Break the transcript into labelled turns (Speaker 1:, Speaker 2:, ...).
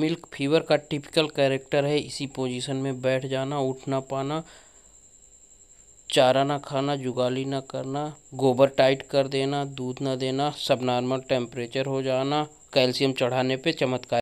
Speaker 1: milk fever का typical character है इसी पोजीशन में बैठ जाना उठ ना पाना चारा ना खाना जुगाली ना करना गोबर टाइट कर देना दूध ना देना सब नॉर्मल टेम्परेचर हो जाना कैल्शियम चढ़ाने पे चमत्कार